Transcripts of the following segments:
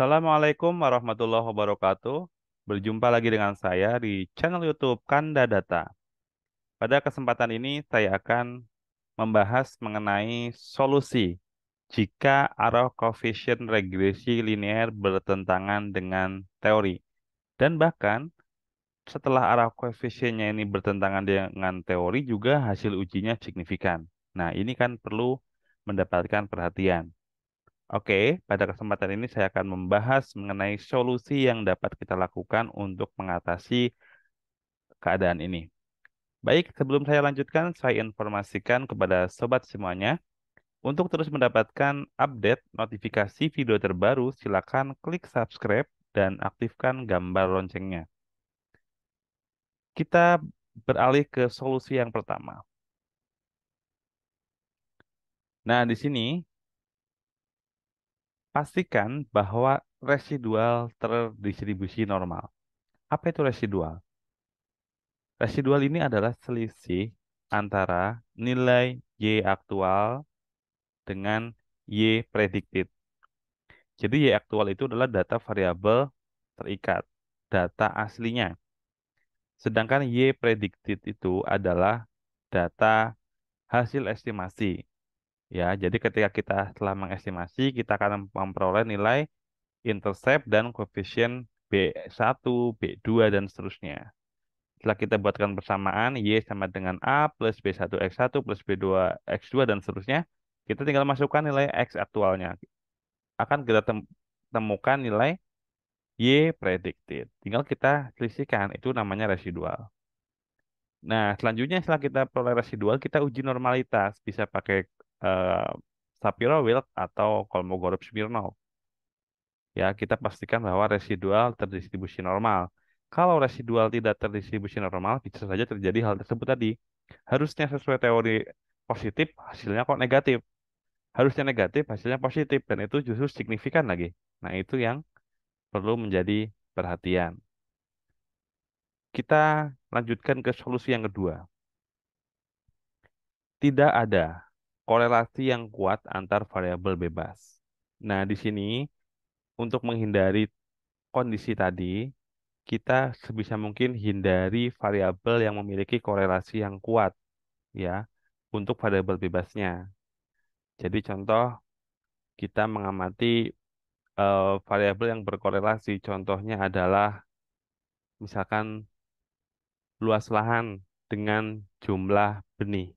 Assalamualaikum warahmatullahi wabarakatuh. Berjumpa lagi dengan saya di channel YouTube Kanda Data. Pada kesempatan ini saya akan membahas mengenai solusi jika arrow coefficient regresi linear bertentangan dengan teori. Dan bahkan setelah arah koefisiennya ini bertentangan dengan teori juga hasil ujinya signifikan. Nah, ini kan perlu mendapatkan perhatian. Oke, pada kesempatan ini saya akan membahas mengenai solusi yang dapat kita lakukan untuk mengatasi keadaan ini. Baik, sebelum saya lanjutkan, saya informasikan kepada sobat semuanya, untuk terus mendapatkan update notifikasi video terbaru, silakan klik subscribe dan aktifkan gambar loncengnya. Kita beralih ke solusi yang pertama. Nah, di sini pastikan bahwa residual terdistribusi normal. Apa itu residual? Residual ini adalah selisih antara nilai Y aktual dengan Y predicted. Jadi Y aktual itu adalah data variabel terikat, data aslinya. Sedangkan Y predicted itu adalah data hasil estimasi, Ya, jadi ketika kita telah mengestimasi, kita akan memperoleh nilai intercept dan koefisien B1, B2, dan seterusnya. Setelah kita buatkan persamaan, Y sama dengan A plus B1X1 plus B2X2, dan seterusnya, kita tinggal masukkan nilai X aktualnya. Akan kita temukan nilai Y predicted. Tinggal kita selisihkan, itu namanya residual. Nah, selanjutnya setelah kita peroleh residual, kita uji normalitas. Bisa pakai uh, eh, Sapiro Wilk atau Kolmogorov Smirnov. Ya, kita pastikan bahwa residual terdistribusi normal. Kalau residual tidak terdistribusi normal, bisa saja terjadi hal tersebut tadi. Harusnya sesuai teori positif, hasilnya kok negatif. Harusnya negatif, hasilnya positif. Dan itu justru signifikan lagi. Nah, itu yang perlu menjadi perhatian. Kita lanjutkan ke solusi yang kedua. Tidak ada korelasi yang kuat antar variabel bebas. Nah, di sini untuk menghindari kondisi tadi, kita sebisa mungkin hindari variabel yang memiliki korelasi yang kuat ya untuk variabel bebasnya. Jadi contoh kita mengamati uh, variabel yang berkorelasi. Contohnya adalah misalkan luas lahan dengan jumlah benih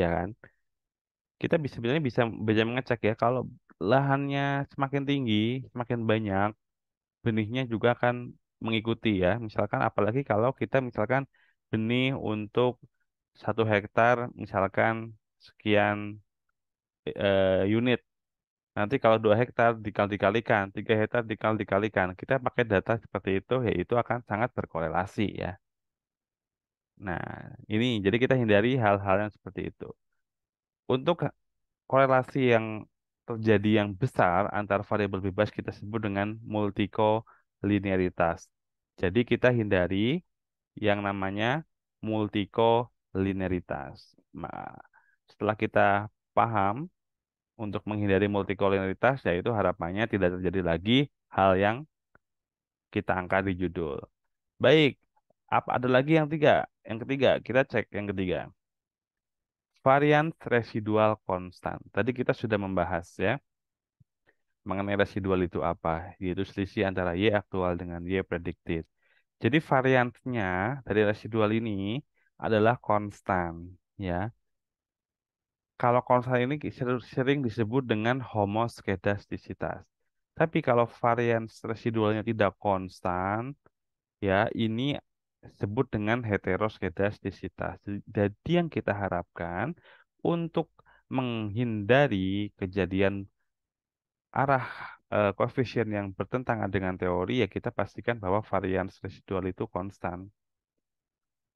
ya kan? Kita bisa sebenarnya bisa bisa mengecek ya kalau lahannya semakin tinggi, semakin banyak, benihnya juga akan mengikuti ya. Misalkan apalagi kalau kita misalkan benih untuk satu hektar misalkan sekian eh, unit Nanti kalau dua hektar dikali dikalikan, tiga hektar dikali dikalikan, kita pakai data seperti itu, yaitu akan sangat berkorelasi ya. Nah, ini jadi kita hindari hal-hal yang seperti itu. Untuk korelasi yang terjadi yang besar antar variabel bebas kita sebut dengan multikolinearitas. Jadi kita hindari yang namanya multikolinearitas. Nah, setelah kita paham untuk menghindari multikolinearitas yaitu harapannya tidak terjadi lagi hal yang kita angkat di judul. Baik, apa ada lagi yang tiga? Yang ketiga, kita cek yang ketiga. Varian residual konstan. Tadi kita sudah membahas ya mengenai residual itu apa, yaitu selisih antara Y aktual dengan Y predicted. Jadi variannya dari residual ini adalah konstan, ya. Kalau konstan ini sering disebut dengan homoskedastisitas. Tapi kalau varian residualnya tidak konstan, ya ini sebut dengan heteroskedastisitas. Jadi yang kita harapkan untuk menghindari kejadian arah koefisien eh, koefisien yang bertentangan dengan teori ya kita pastikan bahwa varian residual itu konstan.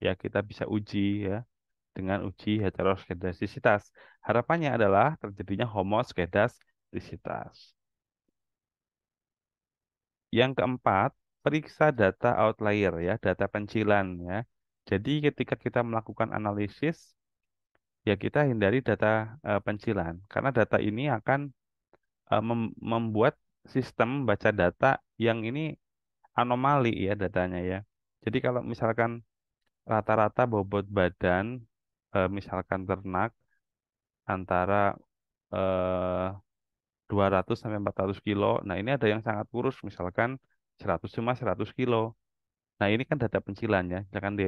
Ya kita bisa uji ya dengan uji heteroskedastisitas. Harapannya adalah terjadinya homoskedastisitas. Yang keempat, periksa data outlier ya, data pencilan ya. Jadi ketika kita melakukan analisis ya kita hindari data uh, pencilan karena data ini akan uh, mem membuat sistem baca data yang ini anomali ya datanya ya. Jadi kalau misalkan rata-rata bobot badan uh, misalkan ternak antara uh, 200 sampai 400 kilo. Nah, ini ada yang sangat kurus misalkan 100 cuma 100 kilo. Nah, ini kan data pencilannya, misalkan di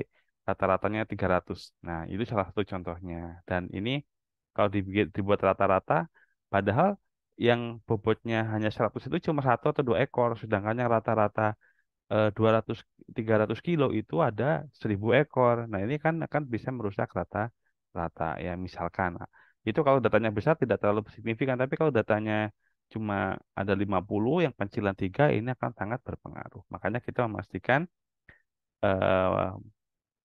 rata-ratanya 300. Nah, itu salah satu contohnya. Dan ini kalau dibuat rata-rata, padahal yang bobotnya hanya 100 itu cuma satu atau dua ekor, sedangkan yang rata-rata eh, ratus, 200 300 kilo itu ada 1000 ekor. Nah, ini kan akan bisa merusak rata-rata ya misalkan. Nah, itu kalau datanya besar tidak terlalu signifikan, tapi kalau datanya cuma ada 50, yang pencilan 3 ini akan sangat berpengaruh. Makanya kita memastikan eh,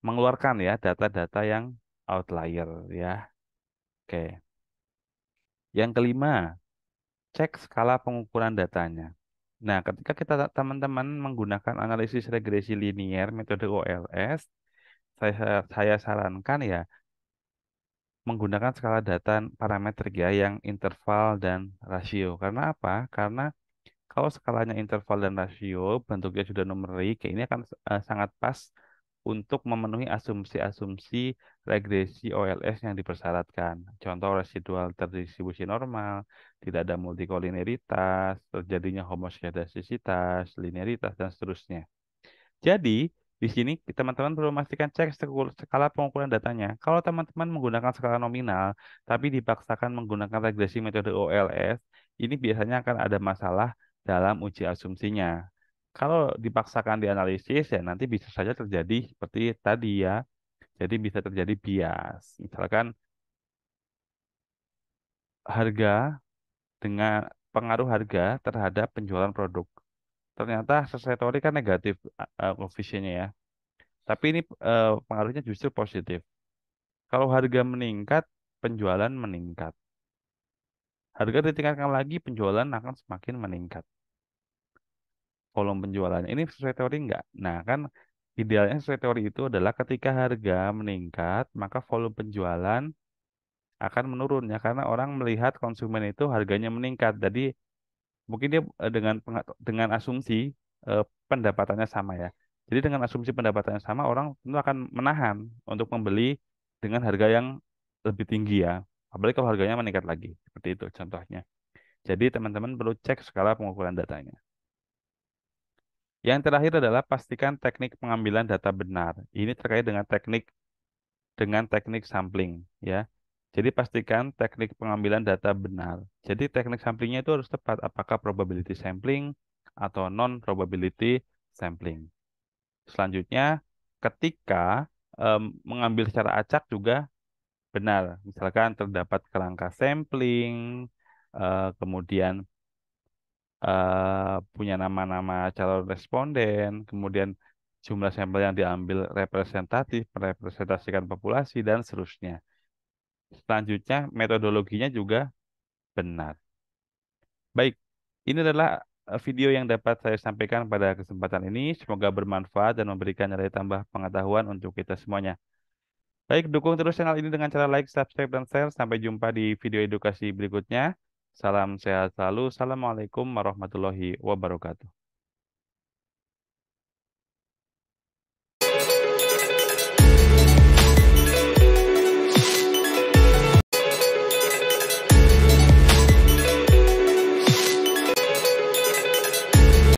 mengeluarkan ya data-data yang outlier ya. Oke. Yang kelima, cek skala pengukuran datanya. Nah, ketika kita teman-teman menggunakan analisis regresi linier metode OLS, saya, saya sarankan ya menggunakan skala data parameter ya yang interval dan rasio. Karena apa? Karena kalau skalanya interval dan rasio bentuknya sudah numerik, ya ini akan uh, sangat pas untuk memenuhi asumsi-asumsi regresi OLS yang dipersyaratkan. Contoh residual terdistribusi normal, tidak ada multikolineritas, terjadinya homoskedastisitas, linearitas, dan seterusnya. Jadi, di sini, teman-teman perlu memastikan cek skala pengukuran datanya. Kalau teman-teman menggunakan skala nominal, tapi dipaksakan menggunakan regresi metode OLS, ini biasanya akan ada masalah dalam uji asumsinya. Kalau dipaksakan dianalisis, ya nanti bisa saja terjadi seperti tadi ya. Jadi bisa terjadi bias. Misalkan harga dengan pengaruh harga terhadap penjualan produk ternyata sesuai teori kan negatif uh, ya. Tapi ini uh, pengaruhnya justru positif. Kalau harga meningkat, penjualan meningkat. Harga ditingkatkan lagi, penjualan akan semakin meningkat. Kolom penjualan ini sesuai teori enggak? Nah, kan idealnya sesuai teori itu adalah ketika harga meningkat, maka volume penjualan akan menurun ya karena orang melihat konsumen itu harganya meningkat. Jadi mungkin dia eh, dengan dengan asumsi eh, pendapatannya sama ya. Jadi dengan asumsi pendapatannya sama, orang tentu akan menahan untuk membeli dengan harga yang lebih tinggi ya. Apalagi kalau harganya meningkat lagi, seperti itu contohnya. Jadi teman-teman perlu cek skala pengukuran datanya. Yang terakhir adalah pastikan teknik pengambilan data benar. Ini terkait dengan teknik dengan teknik sampling ya. Jadi pastikan teknik pengambilan data benar. Jadi teknik samplingnya itu harus tepat. Apakah probability sampling atau non-probability sampling. Selanjutnya, ketika um, mengambil secara acak juga benar. Misalkan terdapat kerangka sampling, uh, kemudian uh, punya nama-nama calon responden, kemudian jumlah sampel yang diambil representatif, merepresentasikan populasi, dan seterusnya selanjutnya metodologinya juga benar. Baik, ini adalah eh, video yang dapat saya sampaikan pada kesempatan ini. Semoga bermanfaat dan memberikan nilai tambah pengetahuan untuk kita semuanya. Baik, dukung terus channel ini dengan cara like, subscribe, dan share. Sampai jumpa di video edukasi berikutnya. Salam sehat selalu. Assalamualaikum warahmatullahi wabarakatuh.